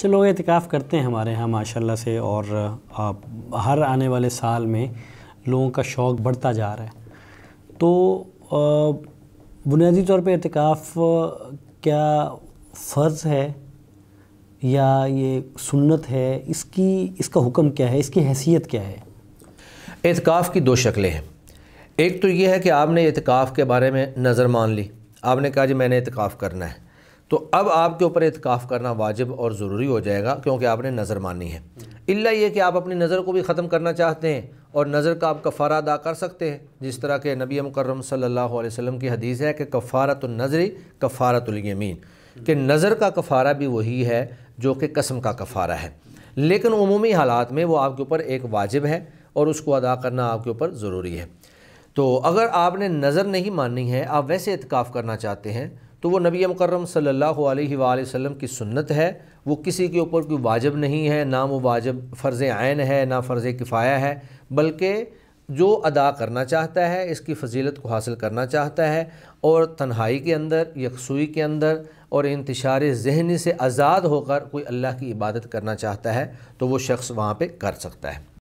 से लोग एहतिकाफ़ करते हैं हमारे यहाँ माशाल्लाह से और आ, हर आने वाले साल में लोगों का शौक़ बढ़ता जा रहा है तो बुनियादी तौर पे एहतिकाफ़ क्या फ़र्ज़ है या ये सुन्नत है इसकी इसका हुक्म क्या है इसकी हैसियत क्या है एहतिकाफ़ की दो शक्लें हैं एक तो ये है कि आपने एहतिकाफ़ के बारे में नज़र मान ली आपने कहा जी मैंने एहतिकाफ़ करना है तो अब आपके ऊपर इतकाफ़ करना वाजिब और ज़रूरी हो जाएगा क्योंकि आपने नज़र मानी है इल्ला ये कि आप अपनी नज़र को भी ख़त्म करना चाहते हैं और नज़र का आप कफ़ारा अदा कर सकते हैं जिस तरह के नबी मुकर्रम सल्लल्लाहु अलैहि वसल्लम की हदीस है कि कफ़ारत नज़री कफ़ारतमीन कि नज़र का कफ़ारा भी वही है जो कि कसम का कफ़ारा है लेकिन अमूमी हालात में वो आपके ऊपर एक वाजिब है और उसको अदा करना आपके ऊपर ज़रूरी है तो अगर आपने नज़र नहीं माननी है आप वैसे इतकाफ़ करना चाहते हैं तो वो नबी मकरम सल्लल्लाहु अलैहि वसल्लम की सुन्नत है वो किसी के ऊपर कोई वाजब नहीं है ना वो वाजब फ़र्ज़ आयन है ना फ़र्ज़ किफ़ाया है बल्कि जो अदा करना चाहता है इसकी फजीलत को हासिल करना चाहता है और तन्हाई के अंदर यकसुई के अंदर और इंतशार जहनी से आज़ाद होकर कोई अल्लाह की इबादत करना चाहता है तो वो शख्स वहाँ पर कर सकता है